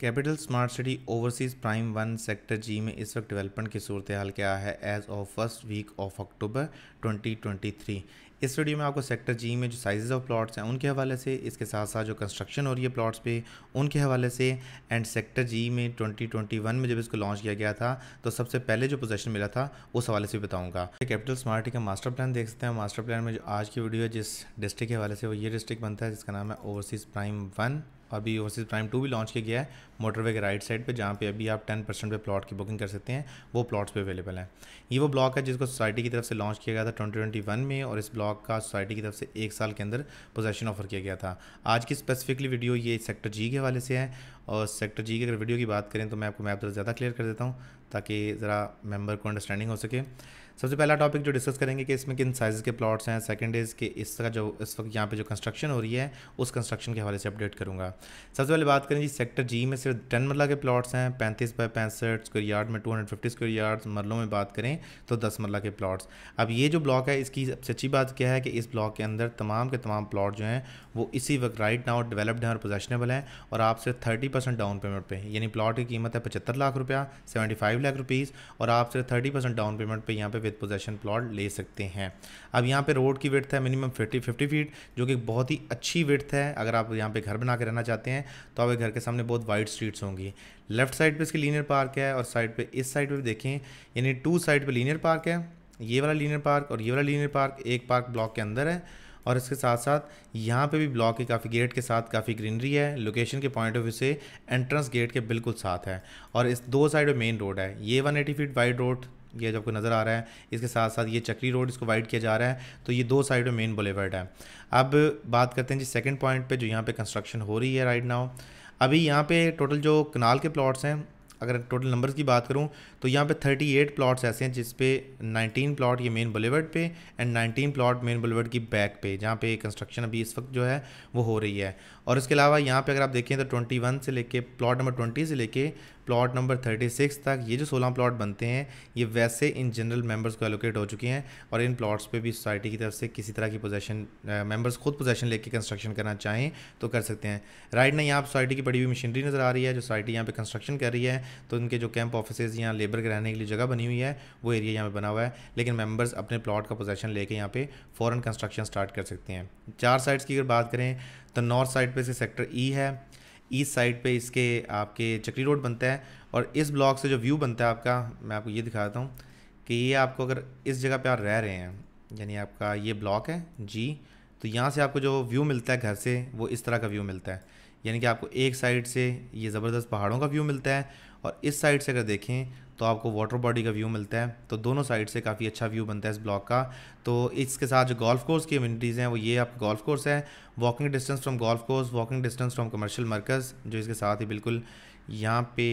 capital smart city overseas prime one sector G में इस वक्त डेवलपमेंट की सूरत हाल क्या है as of first week of October 2023 इस वीडियो में आपको सेक्टर जी में जो साइज ऑफ प्लॉट्स हैं उनके हवाले से इसके साथ साथ जो कंस्ट्रक्शन हो रही है प्लॉट्स पे उनके हवाले से एंड सेक्टर जी में 2021 में जब इसको लॉन्च किया गया था तो सबसे पहले जो पोजेशन मिला था उस हवाले से बताऊँगा कैपिटल स्मार्ट का मास्टर प्लान देख सकते हैं मास्टर प्लान में जो आज की वीडियो है जिस डिस्ट्रिक्ट के हवाले से वो ये डिस्ट्रिक्ट बनता है जिसका नाम है ओवरसीज़ प्राइम वन अभी ओवरसीज प्राइम टू भी लॉन्च किया गया है मोटरवे के राइट साइड पे जहाँ पे अभी आप टेन परसेंट पे प्लॉट की बुकिंग कर सकते हैं वो प्लॉट्स पे अवेलेबल हैं ये वो ब्लॉक है जिसको सोसाइटी की तरफ से लॉन्च किया गया था ट्वेंटी ट्वेंटी वन में और इस ब्लॉक का सोसाइटी की तरफ से एक साल के अंदर पोजेशन ऑफर किया गया था आज की स्पेसिफिकली वीडियो ये सेक्टर जी के हवाले से है और सेक्टर जी की अगर वीडियो की बात करें तो मैं आपको मैप ज़्यादा क्लियर कर देता हूँ ताकि ज़रा मेम्बर को अंडरस्टैंडिंग हो सके सबसे पहला टॉपिक जो डिस्कस करेंगे कि इसमें किन साइज़ के प्लॉट्स हैं सेकंड इज़ कि इसका जो इस वक्त यहाँ पे जो कंस्ट्रक्शन हो रही है उस कंस्ट्रक्शन के हवाले से अपडेट करूँगा सबसे पहले बात करें जी सेक्टर जी में सिर्फ टेन मरला के प्लॉट्स हैं पैंतीस बाई पैंसठ स्क्वेयर यार्ड में two hundred fifty square yard मरलों में बात करें तो दस मरला के प्लॉट्स अब ये जो ब्लॉक है इसकी सबसे अच्छी बात क्या है कि इस ब्लॉक के अंदर तमाम के तमाम प्लॉट जो हैं वो इसी वक्त राइट नाउ डेवलप्ड हैं और पोजेशनेबल हैं और आप सिर्फ थर्टी परसेंट डाउन पेमेंट पर यानी प्लॉट की कीमत है पचहत्तर लाख रुपया सेवेंटी फाइव लाख रुपीज़ और आप सिर्फ थर्टी परसेंट डाउन पेमेंट पर यहाँ पे विद पोजेशन प्लॉट ले सकते हैं अब यहाँ पे रोड की विर्थ है मिनिमम 50 50 फीट जो कि बहुत ही अच्छी विर्थ है अगर आप यहाँ पे घर बना के रहना चाहते हैं तो आपके घर के सामने बहुत वाइड स्ट्रीट्स होंगी लेफ्ट साइड पे इसकी लीनियर पार्क है और साइड पे इस साइड पे देखें यानी टू साइड पे लीनियर पार्क है ये वाला लीनियर पार्क और ये वाला लीनियर पार्क एक पार्क ब्लॉक के अंदर है और इसके साथ साथ यहाँ पे भी ब्लॉक के काफ़ी गेट के साथ काफ़ी ग्रीनरी है लोकेशन के पॉइंट ऑफ व्यू से एंट्रेंस गेट के बिल्कुल साथ है और इस दो साइड मेन रोड है ये 180 फीट वाइड रोड ये जो आपको नज़र आ रहा है इसके साथ साथ ये चक्री रोड इसको वाइड किया जा रहा है तो ये दो साइड में मेन बुलेवर्ड है अब बात करते हैं जी सेकेंड पॉइंट पर जो यहाँ पर कंस्ट्रक्शन हो रही है राइट नाउ अभी यहाँ पर टोटल जो कनाल के प्लाट्स हैं अगर टोटल नंबर्स की बात करूँ तो यहाँ पे 38 प्लॉट्स ऐसे हैं जिसपे 19 प्लॉट ये मेन बुलेवर्ड पे एंड 19 प्लॉट मेन बुलेवर्ड की बैक पे जहाँ पे कंस्ट्रक्शन अभी इस वक्त जो है वो हो रही है और इसके अलावा यहाँ पे अगर आप देखें तो 21 से लेके प्लॉट नंबर 20 से लेके प्लॉट नंबर 36 तक ये जो 16 प्लॉट बनते हैं ये वैसे इन जनरल मेंबर्स को एलोकेट हो चुके हैं और इन प्लॉट्स पे भी सोसाइटी की तरफ से किसी तरह की पोजेशन मेंबर्स खुद पोजेशन लेके कंस्ट्रक्शन करना चाहें तो कर सकते हैं राइट ना यहाँ सोसाइटी की बड़ी हुई मशीनरी नज़र आ रही है जो सोसाइटी यहाँ पर कंस्ट्रक्शन कर रही है तो उनके जो कैंप ऑफिस यहाँ लेबर के रहने के लिए जगह बनी हुई है वो एरिया यहाँ पर बना हुआ है लेकिन मेम्बर्स अपने प्लाट का पोजेशन लेके यहाँ पर फ़ौरन कंस्ट्रक्शन स्टार्ट कर सकते हैं चार साइड्स की अगर बात करें तो नॉर्थ साइड पर से सेक्टर ई e है ईस्ट साइड पे इसके आपके चक्री रोड बनता है और इस ब्लॉक से जो व्यू बनता है आपका मैं आपको ये दिखाता हूँ कि ये आपको अगर इस जगह पे आप रह रहे हैं यानी आपका ये ब्लॉक है जी तो यहाँ से आपको जो व्यू मिलता है घर से वो इस तरह का व्यू मिलता है यानी कि आपको एक साइड से ये ज़बरदस्त पहाड़ों का व्यू मिलता है और इस साइड से अगर देखें तो आपको वाटर बॉडी का व्यू मिलता है तो दोनों साइड से काफ़ी अच्छा व्यू बनता है इस ब्लॉक का तो इसके साथ जो गोल्फ कोर्स की इम्यूनिटीज़ हैं वो ये आप गोल्फ कोर्स है walking distance from golf course walking distance from commercial मर्कज़ जो इसके साथ ही बिल्कुल यहाँ पे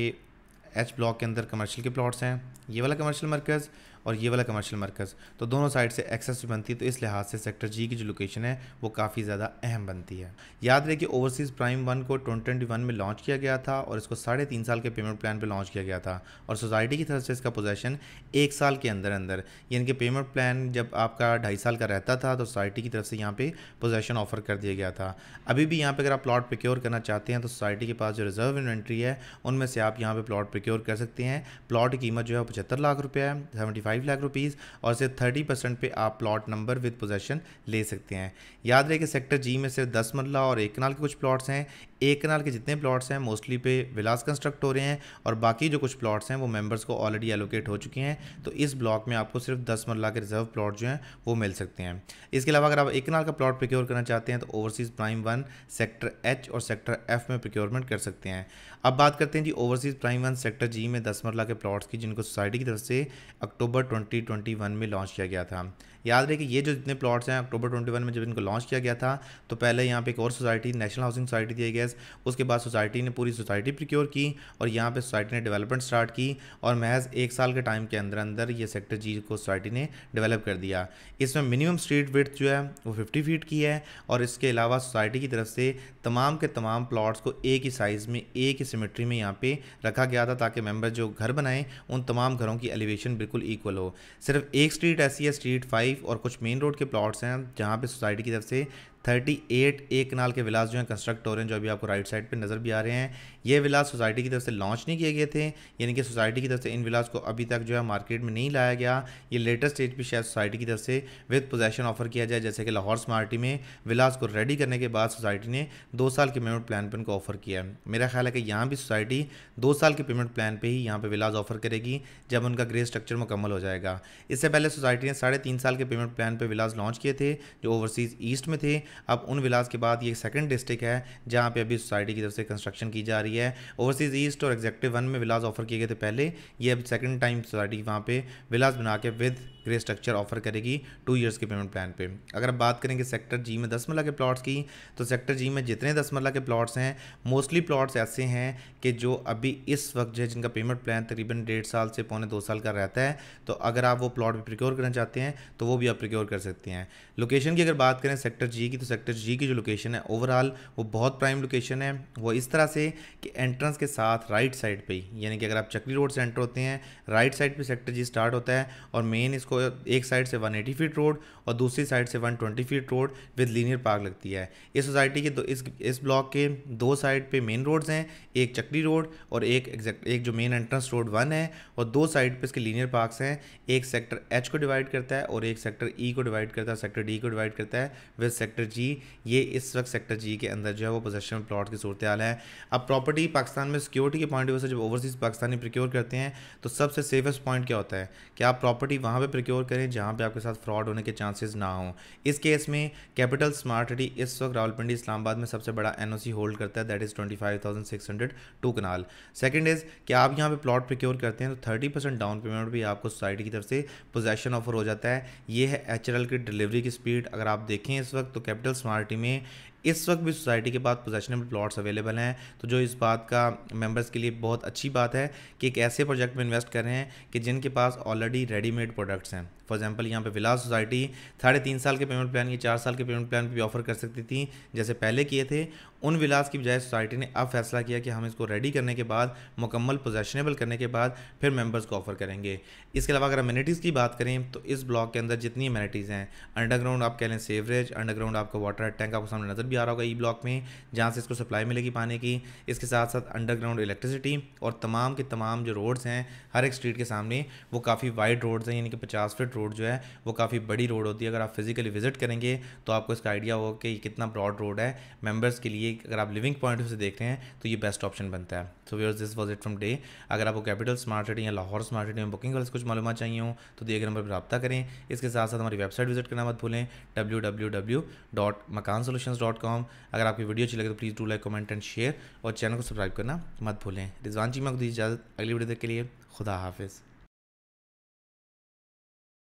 एच ब्लॉक के अंदर कमर्शियल के प्लॉट्स हैं ये वाला कमर्शियल मर्कज़ और ये वाला कमर्शियल मरकज़ तो दोनों साइड से एक्सेस भी बनती है तो इस लिहाज से सेक्टर जी की जो लोकेशन है वो काफ़ी ज़्यादा अहम बनती है याद रहे कि ओवरसीज़ प्राइम वन को ट्वेंटी में लॉन्च किया गया था और इसको साढ़े तीन साल के पेमेंट प्लान पर लॉन्च किया गया था और सोसाइटी की तरफ से इसका पोजेशन एक साल के अंदर अंदर यानी कि पेमेंट प्लान जब आपका ढाई साल का रहता था तो सोसाइटी की तरफ से यहाँ पर पोजेशन ऑफर कर दिया गया था अभी भी यहाँ पर अगर आप प्लॉट प्रिक्योर करना चाहते हैं तो सोसाइटी के पास जो रिजर्व इन्वेंट्री है उनमें से आप यहाँ पर प्लॉट प्रिक्योर कर सकते हैं प्लॉट की कीमत जो है पचहत्तर लाख रुपये है seventy five five lakh rupees और सिर्फ थर्टी परसेंट पर आप प्लॉट नंबर विद पोजेशन ले सकते हैं याद रहे कि सेक्टर जी में सिर्फ दस मरला और एक कनाल के कुछ प्लॉट्स हैं एक कनाल के जितने प्लॉट्स हैं मोस्टली पे विलास कंस्ट्रक्ट हो रहे हैं और बाकी जो कुछ प्लॉट्स हैं वो मेंबर्स को ऑलरेडी एलोकेट हो चुके हैं तो इस ब्लॉक में आपको सिर्फ दस मरला के रिजर्व प्लॉट जो हैं वो मिल सकते हैं इसके अलावा अगर आप एक कनाल का प्लॉट प्रिक्योर करना चाहते हैं तो overseas prime one sector H और सेक्टर एफ में प्रिक्योरमेंट कर सकते हैं अब बात करते हैं G overseas prime one sector G में दस मरला के प्लाट्स की जिनको सोसाइटी की तरफ से अक्टूबर अक्टूबर 2021 में लॉन्च किया गया था याद रहे कि ये जो जितने प्लॉट्स हैं अक्टूबर 21 में जब इनको लॉन्च किया गया था तो पहले यहाँ पे एक और सोसाइटी नेशनल हाउसिंग सोसाइटी थी गैस उसके बाद सोसाइटी ने पूरी सोसाइटी प्रिक्योर की और यहाँ पे सोसाइटी ने डेवलपमेंट स्टार्ट की और महज एक साल के टाइम के अंदर अंदर ये सेक्टर जी को सोसाइटी ने डेवलप कर दिया इसमें मिनिमम स्ट्रीट विथ जो है वो फिफ्टी फीट की है और इसके अलावा सोसाइटी की तरफ से तमाम के तमाम प्लाट्स को एक ही साइज़ में एक ही सिमेट्री में यहाँ पर रखा गया था ताकि मेम्बर जो घर बनाएँ उन तमाम घरों की एलिवेशन बिल्कुल एक इक्वल हो सिर्फ एक स्ट्रीट ऐसी है स्ट्रीट फाइव और कुछ मेन रोड के प्लॉट्स हैं जहाँ पे सोसाइटी की तरफ से थर्टी एट ए कनाल के विलास जो हैं कंस्ट्रक्ट हो रहे हैं जो अभी आपको राइट साइड पर नज़र भी आ रहे हैं ये विलास सोसाइटी की तरफ से लॉन्च नहीं किए गए थे यानी कि सोसाइटी की तरफ से इन विलास को अभी तक जो है मार्केट में नहीं लाया गया ये लेटेस्ट स्टेज पर शायद सोसाइटी की तरफ से विद पोजेशन ऑफर किया जाए जैसे कि लाहौर स्मार्टी में विलास को रेडी करने के बाद सोसाइटी ने दो साल के पेमेंट प्लान पर उनको ऑफर किया है मेरा ख्याल है कि यहाँ भी सोसाइटी दो साल के पेमेंट प्लान पर ही यहाँ पर विलास ऑफर करेगी जब उनका ग्रे स्ट्रक्चर मुकम्मल हो जाएगा इससे पहले सोसाइटी ने साढ़े तीन साल के पेमेंट प्लान पर विलास लॉन्च किए थे जो ओवरसीज़ ईस्ट में थे अब उन विलास के बाद ये सेकंड डिस्ट्रिक्ट है जहाँ पे अभी सोसाइटी की तरफ से कंस्ट्रक्शन की जा रही है ओवरसीज़ ईस्ट और एग्जेक्टिव वन में विलास ऑफर किए गए थे पहले ये अब सेकंड टाइम सोसाइटी वहाँ पर विलास बना के विद ग्रे स्ट्रक्चर ऑफर करेगी टू ईयर्स के पेमेंट प्लान पे अगर हम बात करेंगे सेक्टर जी में दस मरला के प्लॉट्स की तो सेक्टर जी में जितने दस मरला के प्लॉट्स हैं मोस्टली प्लॉट्स ऐसे हैं कि जो अभी इस वक्त जो है जिनका पेमेंट प्लान तकरीबन डेढ़ साल से पौने दो साल का रहता है तो अगर आप वो प्लॉट भी प्रिक्योर करना चाहते हैं तो वो भी आप प्रिक्योर कर सकते हैं लोकेशन की अगर बात करें सेक्टर जी की तो सेक्टर जी की जो लोकेशन है ओवरऑल वो बहुत प्राइम लोकेशन है वो इस तरह से कि एंट्रेंस के साथ राइट साइड पर ही यानी कि अगर आप चक्री रोड से एंटर होते हैं राइट साइड पर सेक्टर जी स्टार्ट होता है और मेन इसको एक साइड से 180 फीट रोड और दूसरी साइड से 120 feet road with linear park लगती है इस सोसाइटी के दो इस इस ब्लॉक के दो साइड पे मेन रोड्स हैं एक चकली रोड और एक एग्जैक्ट एक जो मेन एंट्रेंस रोड वन है और दो साइड पे इसके लीनियर पार्क्स हैं एक सेक्टर एच को डिवाइड करता है और एक सेक्टर ई e को डिवाइड करता है सेक्टर डी को डिवाइड करता है विद सेक्टर जी ये इस वक्त सेक्टर जी के अंदर जो है वो पोजेशन प्लॉट की सूरत हाल है अब प्रॉपर्टी पाकिस्तान में सिक्योरिटी के पॉइंट ऑफ व्यू से जब ओवरसीज़ पाकिस्तानी प्रिक्योर करते हैं तो सबसे सेफेस्ट पॉइंट क्या होता है कि आप प्रॉपर्टी वहाँ पर सिक्योर करें जहाँ पे आपके साथ फ्रॉड होने के चांसेस ना हों इस केस में कैपिटल स्मार्ट सिटी इस वक्त रावलपिंडी इस्लामाबाद में सबसे बड़ा एनओसी होल्ड करता है that is twenty five thousand six hundred two कनाल सेकेंड इज़ कि आप यहाँ पे प्लॉट प्रिक्योर करते हैं तो थर्टी परसेंट डाउन पेमेंट भी आपको सोसाइटी की तरफ से पोजेशन ऑफर हो जाता है ये है एच की डिलीवरी की स्पीड अगर आप देखें इस वक्त तो कैपिटल स्मार्ट सिटी में इस वक्त भी सोसाइटी के पास पोजेशनेबल प्लॉट्स अवेलेबल हैं तो जो इस बात का मेम्बर्स के लिए बहुत अच्छी बात है कि एक ऐसे प्रोजेक्ट में इन्वेस्ट कर रहे हैं कि जिनके पास ऑलरेडी रेडीमेड प्रोडक्ट्स हैं फॉर एग्जाम्पल यहाँ पे विलास सोसाइटी साढ़े तीन साल के पेमेंट प्लान या चार साल के पेमेंट प्लान पर भी ऑफर कर सकती थी जैसे पहले किए थे उन विलास की बजाय सोसाइटी ने अब फैसला किया कि हम इसको रेडी करने के बाद मुकम्मल पोजेशनेबल करने के बाद फिर मेम्बर्स को ऑफर करेंगे इसके अलावा अगर अम्यूनिटीज़ की बात करें तो इस ब्लॉक के अंदर जितनी अम्यूनिटीज़ हैं अंडरग्राउंड आप कह लें सेवरेज अंडरग्राउंड आपका वाटर टैंक आपको सामने नज़र भी भी आ रहा होगा ई e ब्लॉक में जहाँ से इसको सप्लाई मिलेगी पानी की इसके साथ साथ अंडरग्राउंड इलेक्ट्रिसिटी और तमाम के तमाम जो रोड्स हैं हर एक स्ट्रीट के सामने वो काफ़ी वाइड रोड्स हैं यानी कि पचास फिट रोड जो है वो काफ़ी बड़ी रोड होती है अगर आप फिजिकली विजिट करेंगे तो आपको इसका आइडिया होगा कि कितना ब्रॉड रोड है मेम्बर्स के लिए अगर आप लिविंग पॉइंट से देख रहे हैं तो ये बेस्ट ऑप्शन बनता है so viewers this was it from the अगर आपको कैपिटल स्मार्ट सिटी या लाहौर स्मार्ट सिटी में बुकिंग वाले कुछ मालूम चाहिए हो तो दिए नंबर पर रब्ता करें इसके साथ साथ हमारी वेबसाइट विजिट करना मत भूलें W W W dot Makaan solution dot com अगर आपकी वीडियो अच्छी लगे तो please do like comment and share और चैनल को सब्सक्राइब करना मत भूलें रिजवान जी मैं दी इजाज़त अगली वीडियो देख के लिए खुदा हाफिज़